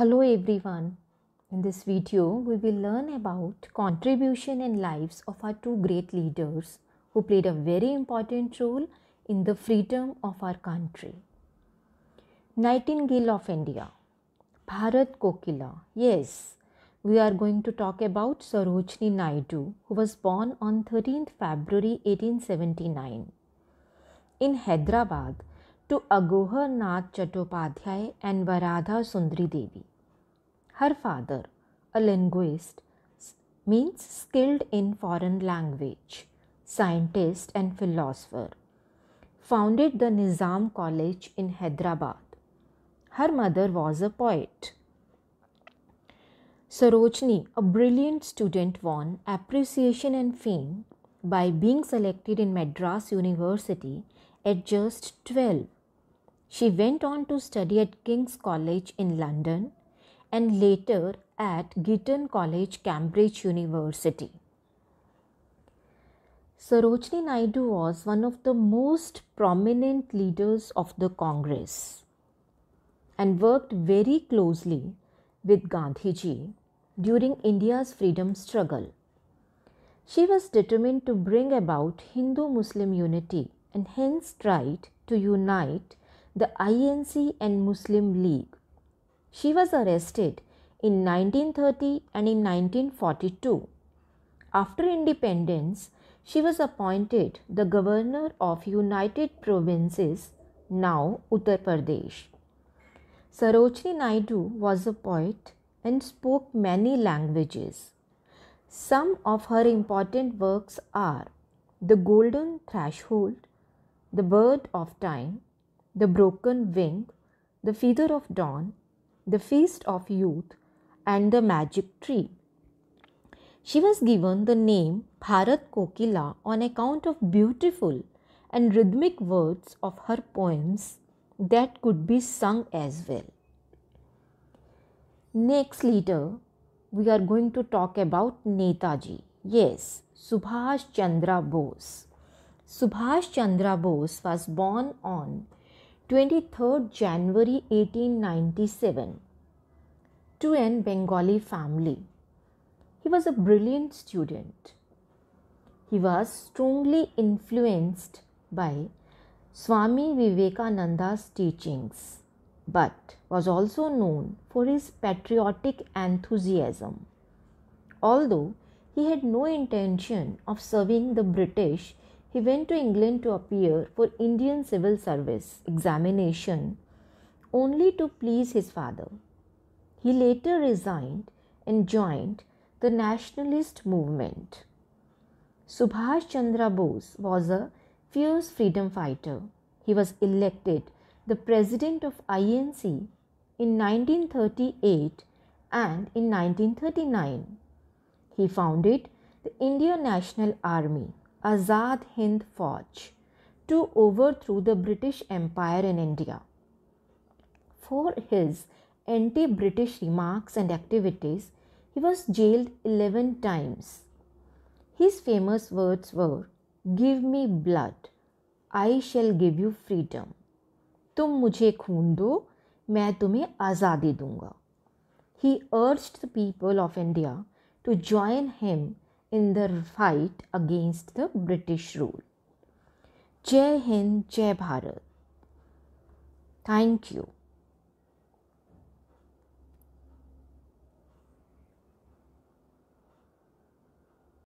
Hello everyone. In this video, we will learn about contribution and lives of our two great leaders who played a very important role in the freedom of our country. Nightingale of India, Bharat Kokila. Yes, we are going to talk about Sarojini Naidu, who was born on 13th February 1879 in Hyderabad to Agoha Nath Chattopadhyay and Varadha Sundri Devi. Her father, a linguist, means skilled in foreign language, scientist and philosopher, founded the Nizam College in Hyderabad. Her mother was a poet. Sarojini, a brilliant student, won appreciation and fame by being selected in Madras University at just 12 she went on to study at King's College in London and later at Eton College, Cambridge University. Sarojini Naidu was one of the most prominent leaders of the Congress and worked very closely with Gandhiji during India's freedom struggle. She was determined to bring about Hindu Muslim unity and hence tried to unite the INC and Muslim League. She was arrested in 1930 and in 1942. After independence, she was appointed the governor of United Provinces, now Uttar Pradesh. Sarojini Naidu was a poet and spoke many languages. Some of her important works are The Golden Threshold, The Bird of Time, the Broken Wing, The Feather of Dawn, The Feast of Youth, and The Magic Tree. She was given the name Bharat Kokila on account of beautiful and rhythmic words of her poems that could be sung as well. Next, leader, we are going to talk about Netaji. Yes, Subhash Chandra Bose. Subhash Chandra Bose was born on 23rd January 1897, to an Bengali family. He was a brilliant student. He was strongly influenced by Swami Vivekananda's teachings, but was also known for his patriotic enthusiasm. Although he had no intention of serving the British he went to England to appear for Indian Civil Service examination only to please his father. He later resigned and joined the nationalist movement. Subhash Chandra Bose was a fierce freedom fighter. He was elected the president of INC in 1938 and in 1939. He founded the India National Army. Azad Hind Fauj to overthrow the British Empire in India. For his anti British remarks and activities, he was jailed 11 times. His famous words were Give me blood, I shall give you freedom. तुम मुझे खून दो मैं तुम्हें आज़ादी दूंगा urged the people of India to join him in the fight against the British rule. Jai Hind, Jai Bharat. Thank you.